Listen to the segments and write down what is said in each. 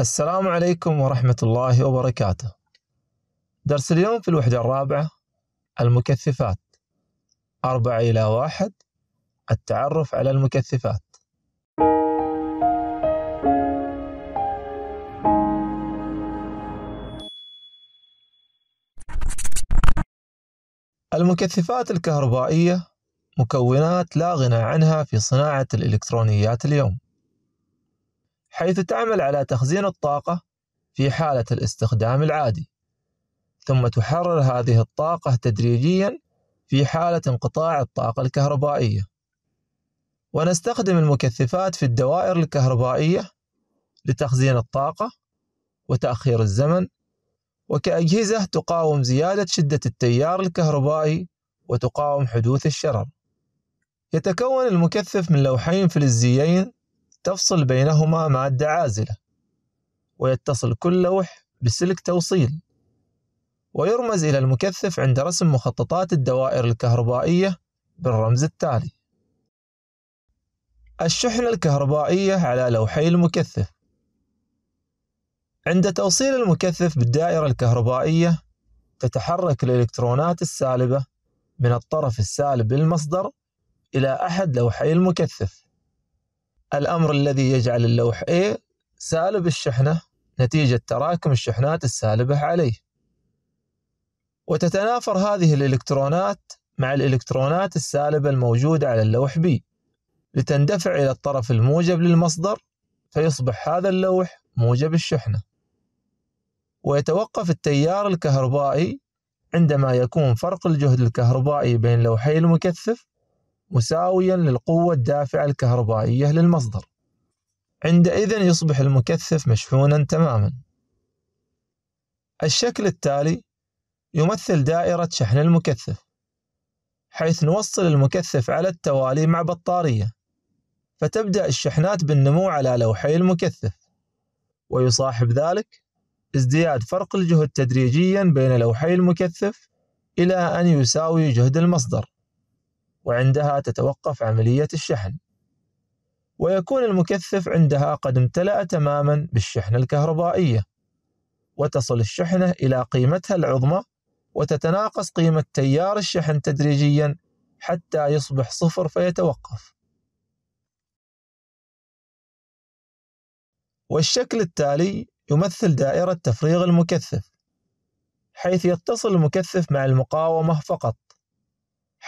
السلام عليكم ورحمة الله وبركاته. درس اليوم في الوحدة الرابعة المكثفات أربعة إلى واحد التعرف على المكثفات. المكثفات الكهربائية مكونات لا غنى عنها في صناعة الإلكترونيات اليوم. حيث تعمل على تخزين الطاقة في حالة الاستخدام العادي ثم تحرر هذه الطاقة تدريجيا في حالة انقطاع الطاقة الكهربائية ونستخدم المكثفات في الدوائر الكهربائية لتخزين الطاقة وتأخير الزمن وكأجهزة تقاوم زيادة شدة التيار الكهربائي وتقاوم حدوث الشرر يتكون المكثف من لوحين فلزيين تفصل بينهما مادة عازلة ويتصل كل لوح بسلك توصيل ويرمز إلى المكثف عند رسم مخططات الدوائر الكهربائية بالرمز التالي الشحنة الكهربائية على لوحي المكثف عند توصيل المكثف بالدائرة الكهربائية تتحرك الإلكترونات السالبة من الطرف السالب للمصدر إلى أحد لوحي المكثف الأمر الذي يجعل اللوح A سالب الشحنة نتيجة تراكم الشحنات السالبة عليه وتتنافر هذه الإلكترونات مع الإلكترونات السالبة الموجودة على اللوح B لتندفع إلى الطرف الموجب للمصدر فيصبح هذا اللوح موجب الشحنة ويتوقف التيار الكهربائي عندما يكون فرق الجهد الكهربائي بين لوحي المكثف مساويا للقوة الدافعة الكهربائية للمصدر عندئذ يصبح المكثف مشحونا تماما الشكل التالي يمثل دائرة شحن المكثف حيث نوصل المكثف على التوالي مع بطارية فتبدأ الشحنات بالنمو على لوحي المكثف ويصاحب ذلك ازدياد فرق الجهد تدريجيا بين لوحي المكثف إلى أن يساوي جهد المصدر وعندها تتوقف عملية الشحن ويكون المكثف عندها قد امتلأ تماما بالشحنة الكهربائية وتصل الشحنة إلى قيمتها العظمى وتتناقص قيمة تيار الشحن تدريجيا حتى يصبح صفر فيتوقف والشكل التالي يمثل دائرة تفريغ المكثف حيث يتصل المكثف مع المقاومة فقط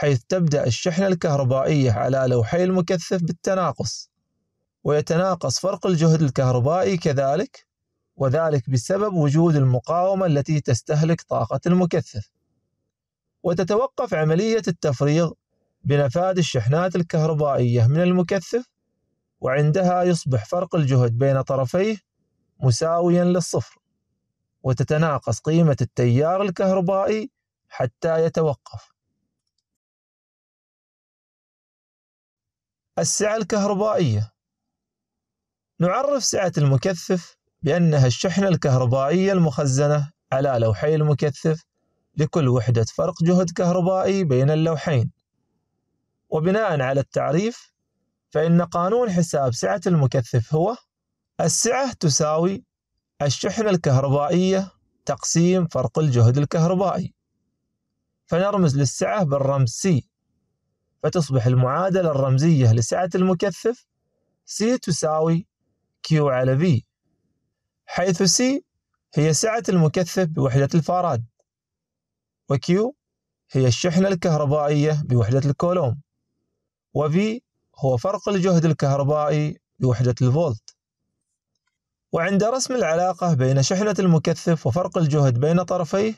حيث تبدأ الشحنة الكهربائية على لوحي المكثف بالتناقص ويتناقص فرق الجهد الكهربائي كذلك وذلك بسبب وجود المقاومة التي تستهلك طاقة المكثف وتتوقف عملية التفريغ بنفاذ الشحنات الكهربائية من المكثف وعندها يصبح فرق الجهد بين طرفيه مساويا للصفر وتتناقص قيمة التيار الكهربائي حتى يتوقف السعة الكهربائية نعرف سعة المكثف بأنها الشحنة الكهربائية المخزنة على لوحي المكثف لكل وحدة فرق جهد كهربائي بين اللوحين وبناء على التعريف فإن قانون حساب سعة المكثف هو السعة تساوي الشحنة الكهربائية تقسيم فرق الجهد الكهربائي فنرمز للسعة بالرمز C فتصبح المعادلة الرمزية لسعة المكثف C تساوي Q على V حيث C هي سعة المكثف بوحدة الفاراد وQ هي الشحنة الكهربائية بوحدة الكولوم وV هو فرق الجهد الكهربائي بوحدة الفولت وعند رسم العلاقة بين شحنة المكثف وفرق الجهد بين طرفيه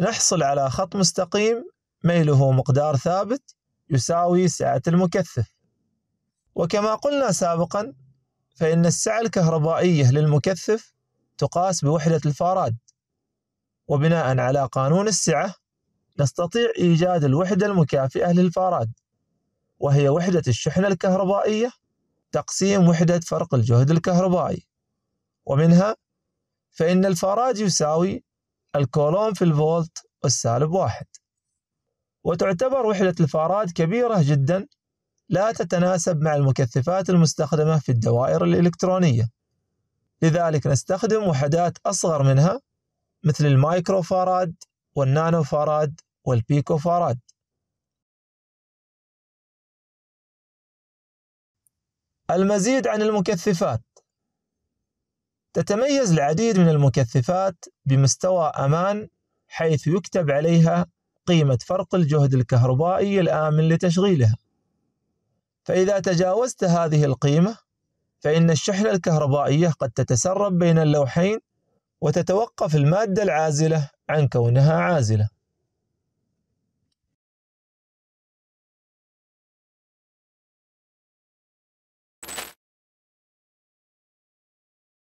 نحصل على خط مستقيم ميله مقدار ثابت يساوي سعة المكثف وكما قلنا سابقا فإن السعة الكهربائية للمكثف تقاس بوحدة الفاراد وبناء على قانون السعة نستطيع إيجاد الوحدة المكافئة للفاراد وهي وحدة الشحنة الكهربائية تقسيم وحدة فرق الجهد الكهربائي ومنها فإن الفاراد يساوي الكولوم في الفولت والسالب واحد وتعتبر وحدة الفاراد كبيرة جدا لا تتناسب مع المكثفات المستخدمة في الدوائر الإلكترونية لذلك نستخدم وحدات أصغر منها مثل المايكرو فاراد والنانو فاراد والبيكو فاراد المزيد عن المكثفات تتميز العديد من المكثفات بمستوى أمان حيث يكتب عليها قيمة فرق الجهد الكهربائي الآمن لتشغيلها فإذا تجاوزت هذه القيمة فإن الشحنة الكهربائية قد تتسرب بين اللوحين وتتوقف المادة العازلة عن كونها عازلة